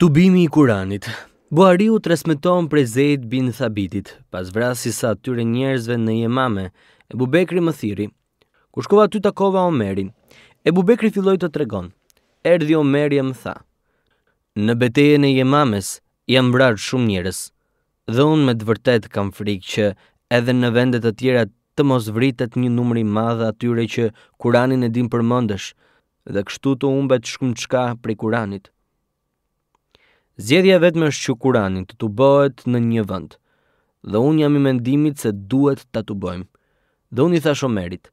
Tubimi i Kuranit Buhariu transmeton prej Zeid bin Thabitit, pas vrasjes së atyre njerëzve në Yemame, E bubekri më thiri: Kur shkova aty takova Omerin. E bubekri filloi të tregon. Erdhi Omeri e më tha: Në betejën e Yemames jam vrarë shumë njerëz. Dhe unë me të vërtet kam frikë që edhe në vendet të tjera të mos vritet një numri madhe atyre që Kuranin e din përmëndesh dhe kështu të umbet shkumë qka prej Kuranit. Zjedhja vetë me është që kurani të të bëhet në një vënd, dhe unë jam i mendimit se duhet të të bëjmë. Dhe unë i thash omerit,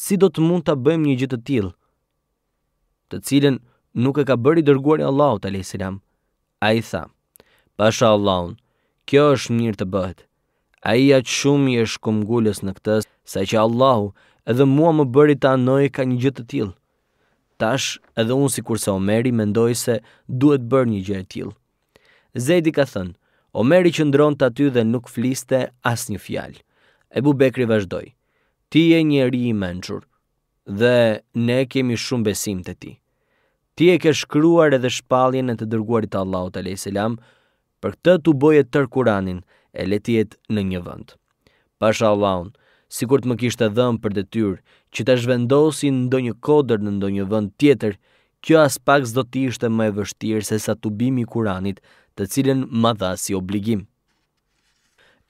si do të mund të bëjmë një gjithë të tilë, të cilën nuk e ka bëri dërguar e Allah, të lejësiram. A i tha, pasha Allahun, kjo është mirë të bëhet. A i atë shumë i është këmgullës në këtës, sa që Allahu edhe mua më bëri të anoj ka një gjithë të tilë. Tash edhe unë si kurse omeri mendoj se duhet bërë një gjithë të Zedi ka thënë, Omeri që ndronë të aty dhe nuk fliste as një fjalë. Ebu Bekri vazhdoj, ti e njeri i menqur dhe ne kemi shumë besim të ti. Ti e ke shkruar edhe shpaljen e të dërguarit të Allahu të për këtë të bojë të kuranin e letjet në një vënd. Pasha Allahun, si kur të më kishtë të dhëmë për dhe tyrë, që të shvendosin ndonjë një kodër në ndonjë një vënd tjetër, kjo as pak zdo të ishte më e vështirë se sa të bimi kuranit të cilën ma dha si obligim.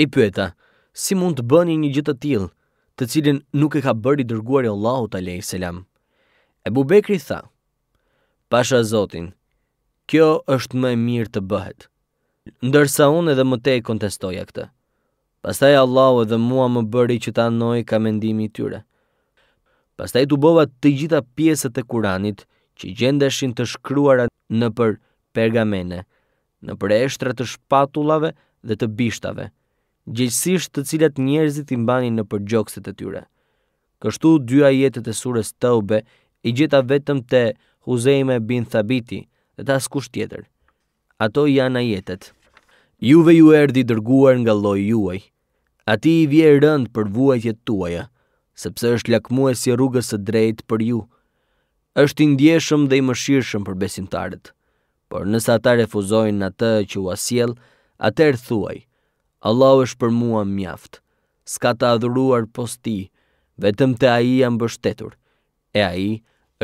I pyeta, si mund të bëni një gjithë të tilë, të cilin nuk e ka bërë i dërguar e Allahu të lejë selam. E Bubekri tha, Pasha Zotin, kjo është më e mirë të bëhet. Ndërsa unë edhe më te kontestoja këtë. Pastaj Allahu edhe mua më bëri që ta noj ka mendimi tyre. Pastaj të bëva të gjitha pjesët e kuranit që gjendeshin të shkruara në për pergamene, në për eshtrat të shpatullave dhe të bishtave, gjithësisht të cilat njerëzit i mbani në përgjokset e tyre. Kështu dy ajetet e surës tëube i gjitha vetëm të huzejme bin thabiti dhe tas kusht tjetër. Ato janë ajetet. Juve ju erdi dërguar nga loj juaj. A ti i vje rënd për vuajtjet tuaja, sepse është lakmuesi e si rrugës e drejt për ju. është indjeshëm dhe i mëshirshëm për besimtarët por nësa ata refuzojnë atë që u asjell, atër thuaj, Allah është për mua mjaftë, s'ka të adhuruar pos ti, vetëm të aji jam bështetur, e aji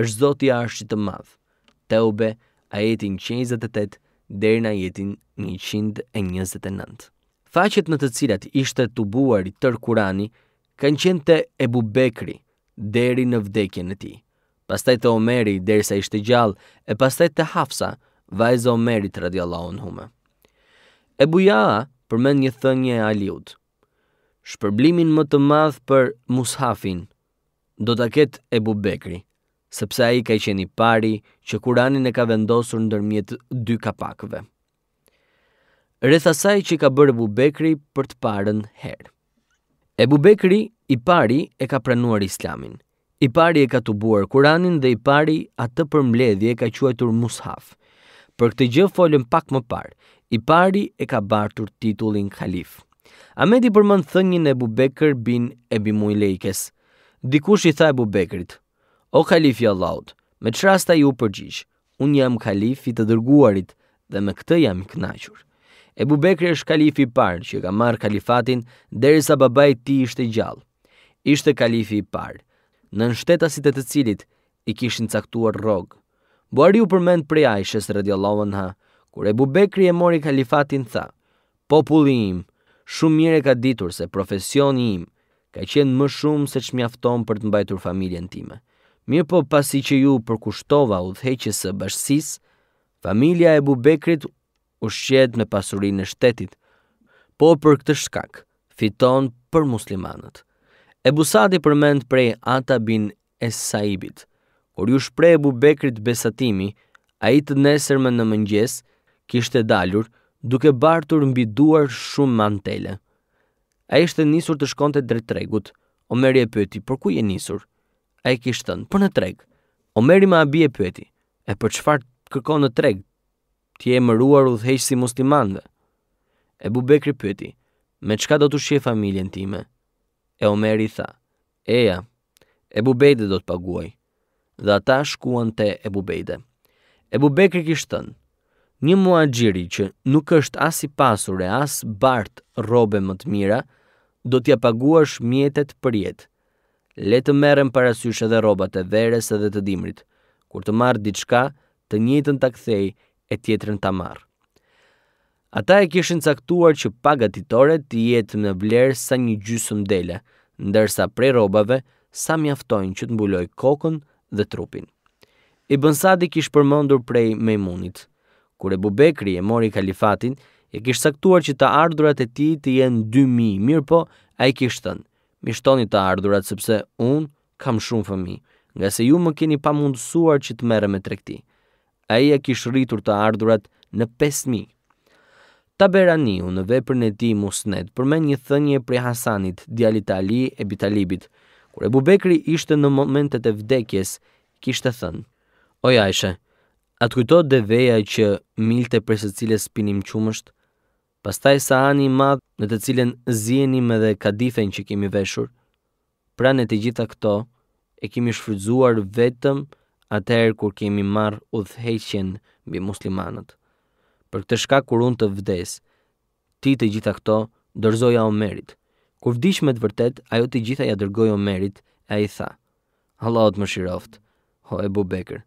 është zotja ashtë të madhë, të ube a jetin 28 dhe na jetin 129. Faqet në të cilat ishte të buar i tër kurani, kanë qenë të Ebu Bekri, deri në vdekje në ti. Pastaj të Omeri, derisa ishte gjallë, e pastaj të Hafsa, vajza Omerit radiallahu në hume. E buja a përmen një thënje e Aliut. Shpërblimin më të madhë për Mushafin, do të ketë e Bekri, sepse a i ka i qeni pari që kuranin e ka vendosur në dërmjet dy kapakve. Rethasaj që ka bërë Bekri për të parën herë. E Bekri i pari e ka pranuar islamin, i pari e ka të buar kuranin dhe i pari atë për mbledhje ka quajtur Mushafë. Për këtë gjë folëm pak më parë. I pari e ka bartur titullin Khalif. Ahmed i përmend thënien e bubekër bin Ebi lejkes. Dikush i tha Abubekrit: "O Khalifi i Allahut, me rasta ju përgjigj. Un jam Khalifi i të dërguarit dhe me këtë jam i kënaqur." E bubekër është kalifi i parë që ka marrë kalifatin derisa babai i ti tij ishte gjallë. Ishte kalifi i parë, në shtetasit e të cilit i kishin caktuar rogë. Buhari përmend prej Aishës radhiyallahu anha, kur Ebu Bekri e mori kalifatin tha: Populli im, shumë mirë e ka ditur se profesioni im ka qenë më shumë se që mjafton për të mbajtur familjen time. Mirë po pasi që ju përkushtova u së bashkësis, familja e bubekrit u shqed në pasurin e shtetit, po për këtë shkak, fiton për muslimanët. E busati përmend prej Ata bin Esaibit, Por ju shpreh e bubekrit besatimi, ai të nesër më në mëngjes kishte dalur duke bartur mbi duar shumë mantele. A i shte nisur të shkonte drejt tregut, Omeri e pëti, për ku je nisur? A i kishtë thënë, për po në treg. Omeri ma abi e pëti, e për qëfar të në treg? Tje e mëruar u dheqë si muslimande. E bubekri pëti, me qka do të shje familjen time? E Omeri tha, eja, e bu do të paguaj dhe ata shkuan te Ebu Bejde. Ebu Bekri kishtën, një gjiri që nuk është as i pasur e as bart robe më të mira, do t'ja paguash mjetet për jetë. Le të merrem parasysh edhe rrobat e verës edhe të dimrit. Kur të marr diçka, të njëjtën ta kthej e tjetrën ta marr. Ata e kishin caktuar që paga ditore të jetë në vlerë sa një gjysëm dele, ndërsa prej rrobave sa mjaftojnë që të mbuloj kokën dhe trupin. I bën Sadik ish përmëndur prej me Kur Kure bubekri e mori kalifatin, e kishtë saktuar që të ardhurat e ti të jenë 2.000, mirë po, a i kishtën, mishtoni të ardhurat sepse unë kam shumë fëmi, nga se ju më keni pa mundësuar që të mere me trekti. A i e kishtë rritur të ardhurat në 5.000. Taberaniu në veprën e ti Musnet përmen një thënje pri Hasanit, djalit Ali e Bitalibit, Kur e bubekri ishte në momentet e vdekjes, kishte thënë, O jajshe, atë kujto dhe veja që milte për së cilës pinim qumësht, pastaj sa ani i madhë në të cilën zienim edhe kadifen që kemi veshur, pra në të gjitha këto, e kemi shfrydzuar vetëm atëherë kur kemi marrë udhëheqjen mbi muslimanët. Për këtë shkak kur unë të vdes, ti të gjitha këto o Omerit, Kur vdish me të vërtet, ajo të gjitha ja dërgoj Omerit, e a i tha, Allahot më shiroft, ho e bubekër,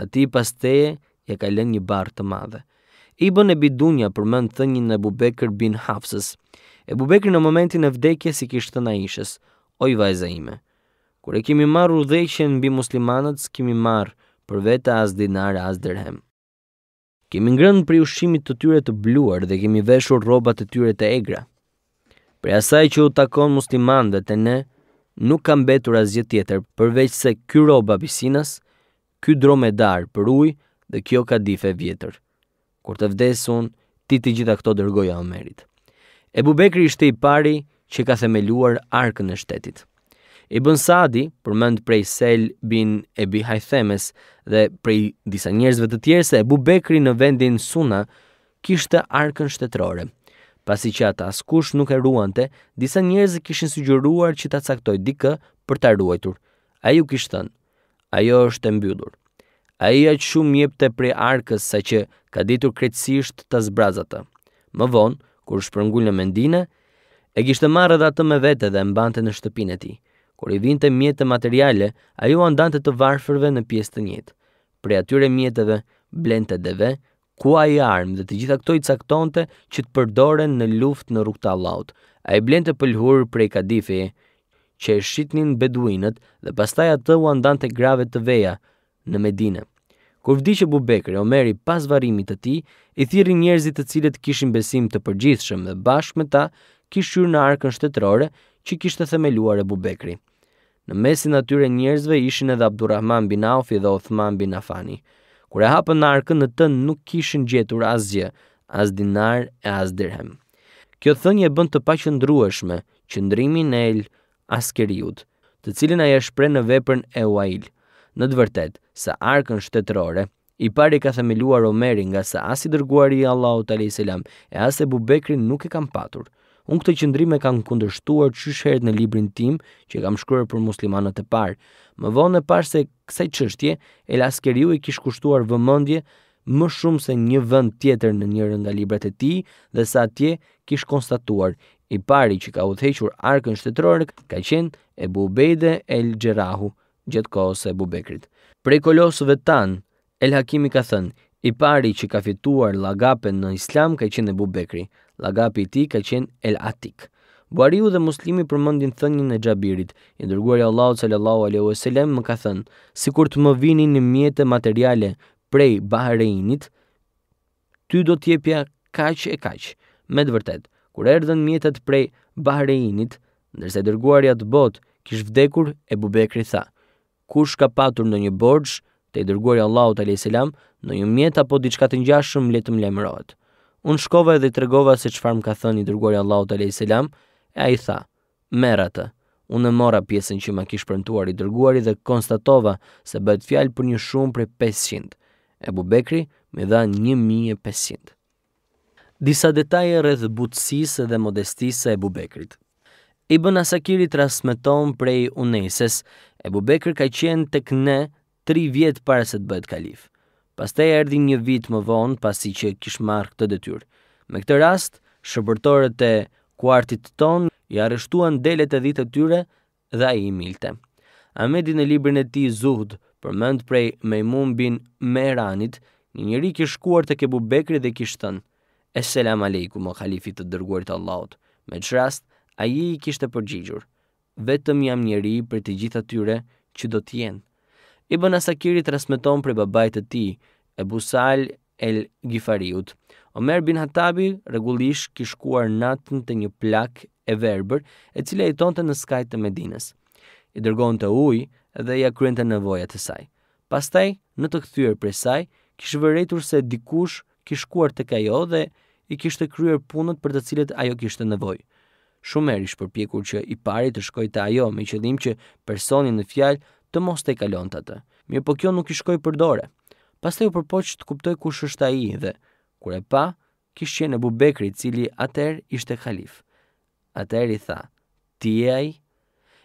a ti pas teje, ja ka lën një barë të madhe. I bën e bidunja për mënë thënjën e bubekër bin hafsës, e bubekër në momentin e vdekje si kishtë të naishës, o i vajza ime. Kure kemi marrë udheqen bi muslimanët, s'kemi marrë për veta as dinare as dërhem. Kemi ngrënë për ushqimit të tyre të bluar dhe kemi veshur robat të tyre të egra. Për asaj që u takon musliman dhe të ne, nuk kam betur asgjë tjetër përveç se ky rob abisinas, ky drome dar për ujë dhe kjo kadife vjetër. Kur të vdesun, ti të gjitha këto dërgoja Omerit. Ebu Bekri ishte i pari që ka themeluar arkën e shtetit. Ibn Sadi, përmend prej Sel bin Ebi Hajthemes dhe prej disa njerëzve të tjerë se Ebu Bekri në vendin Suna kishte arkën shtetërore pasi që ata askush nuk e ruante, disa njerëz kishin sugjeruar që ta caktoj dikë për ta ruajtur. Ai u kishte thënë, "Ajo është e mbyllur." Ai aq shumë jepte prej arkës saqë ka ditur krejtësisht ta zbraz atë. Më vonë, kur shpërngul në mendinë, e kishte marrë atë me vete dhe e mbante në shtëpinë e tij. Kur i vinte mjete materiale, ajo andante të varfërve në pjesë të njëjtë. Prej atyre mjeteve blente deve, ku a i armë dhe të gjitha këto i caktonte që të përdoren në luft në rukta të Allahut. A i blente pëllhur prej kadifi që e shqitnin beduinët dhe pastaj atë u andan të grave të veja në Medine. Kur vdi që Bubekri, Omeri, pas varimit të ti, i thiri njerëzit të cilët kishin besim të përgjithshëm dhe bashkë me ta, kishur në arkën shtetërore që kishte themeluar e Bubekri. Në mesin atyre njerëzve ishin edhe Abdurrahman bin Aufi dhe Othman bin Afani. Kur e hapën arkën në të nuk kishin gjetur asgjë, as dinar e as dirhem. Kjo thënie e bën të paqëndrueshme qendrimin e El Askeriut, të cilin ai e shpreh në veprën e Uail. Në të vërtetë, sa arkën shtetërore I pari ka themeluar Omeri nga sa as i dërguari i Allahut alayhis salam e as e Bubekrit nuk e kam patur. Unë këtë qëndrime kam kundërshtuar qysh herët në librin tim që kam shkruar për muslimanët e parë. Më vonë e parë se kësaj çështje El Askeriu i kish kushtuar vëmendje më shumë se një vend tjetër në njërën nga librat e tij dhe sa atje kish konstatuar i pari që ka uthequr arkën shtetëror ka qenë Ebu bubejde El Jerahu gjatë kohës Prej kolosëve tanë, El Hakimi ka thënë, i pari që ka fituar lagapen në islam ka qenë Ebu Bekri, lagapi i ti ka qenë El Atik. Buariu dhe muslimi përmëndin thënjën e Gjabirit, i ndërguar e Allah sallallahu aleyhu e selem më ka thënë, si kur të më vini një mjetë materiale prej Bahreinit, ty do t'jepja kaq e kaq. Me të vërtet, kur erdhen mjetët prej Bahreinit, ndërse dërguarja të bot, kish vdekur e bubekri tha, kush ka patur në një borgjë, të i dërguari Allahu të lejë në një mjetë apo diçka të njashëm, letëm letë më lemërojt. Unë shkova edhe të regova se qëfar më ka thënë i dërguari Allahu të lejë e a i tha, merë atë, unë e mora pjesën që ma kishë përntuar i dërguari dhe konstatova se bët fjalë për një shumë për 500, e bu Bekri me dha 1500. Disa detaje rreth butësisë dhe modestisë e Ebubekrit. Ibn Asakiri transmeton prej Unaisës, Ebubekri ka qenë tek ne tri vjetë pare se të bëhet kalif. Pas e erdi një vit më vonë pasi që kishë marrë këtë detyrë. Me këtë rast, shëbërtorët e kuartit të tonë i arështuan delet e dhitë të tyre dhe a i milte. Amedin në librin e ti Zuhd, përmend prej Mejmun bin Meranit, një njëri kishë shkuar të kebu Bekri dhe kishë thënë, selam Aleiku, më kalifit të dërguarit Allahot. Me që rast, a i i kishtë të përgjigjur. Vetëm jam njëri për të gjitha tyre që do t'jenë i bën asakiri të për babait të ti, e busal e gifariut. Omer bin Hatabi regullish kishkuar natën të një plak e verber e cile e të në skajt të Medines. I dërgon të dhe i kryente nevojat e të saj. Pastaj, në të këthyër për saj, kishë vërrejtur se dikush kishkuar të kajo dhe i kishte të kryer punët për të cilet ajo kishte të nevoj. Shumë erish për pjekur që i pari të shkoj të ajo me qëllim që personin në fjalë të mos të i kalon të atë. Mjë po kjo nuk i shkoj për dore. Pas të ju përpoq të kuptoj kush është a i dhe, kure pa, kishë qenë e bubekri cili atër ishte khalif. Atër i tha, ti e a i?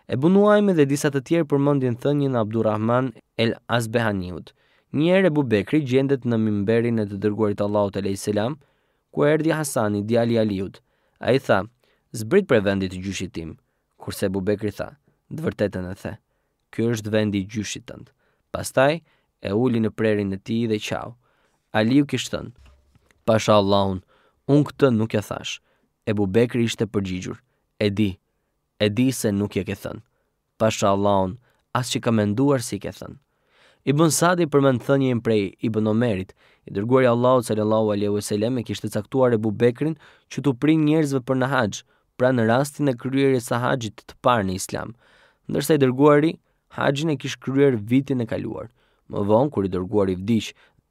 E bunuajme dhe disat të tjerë për mëndin thënjë në Abdurrahman el Azbehaniut. Njerë e bubekri gjendet në mimberin e të dërguarit Allahut e lejselam, ku erdi Hasani, djali Aliut. A i tha, zbrit për vendit gjyshitim, kurse bubekri tha, dë e the ky është vendi i gjyshit tënd. Pastaj e uli në prerin e tij dhe qau. Aliu kishte thënë: Pasha Allahun, unë këtë nuk e thash. Ebu Bekri ishte përgjigjur, e di, e di se nuk je ke thënë. Pasha Allahun, as që ka menduar si ke thënë. I Sadi përmend thënien prej i Omerit, i dërguari i Allahut sallallahu alaihi wasallam e kishte caktuar Ebu Bekrin që të prinë njerëzve për në haxh, pra në rastin e kryerjes së haxhit të parë në Islam. Ndërsa i dërguari haxhin e kish kryer vitin e kaluar. Më vonë kur i i vdiq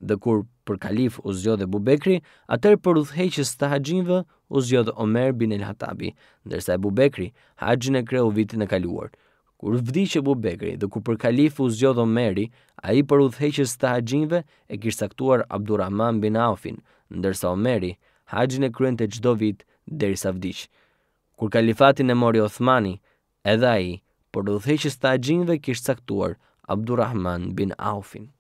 dhe kur për kalif u zjodhe Bubekri, atëherë për udhëheqjes të haxhinëve u zjodhe Omer bin El Hatabi, ndërsa e Bubekri haxhin e kreu vitin e kaluar. Kur vdish e Bubekri dhe kur për kalif u zjodhe Omeri, ai për udhëheqjes të haxhinëve e kish saktuar Abdurrahman bin Aufin, ndërsa Omeri haxhin e kryente çdo vit derisa vdiq. Kur kalifatin e mori Othmani, edhe ai por do të thejë që sta kishë saktuar Abdurrahman bin Aufin.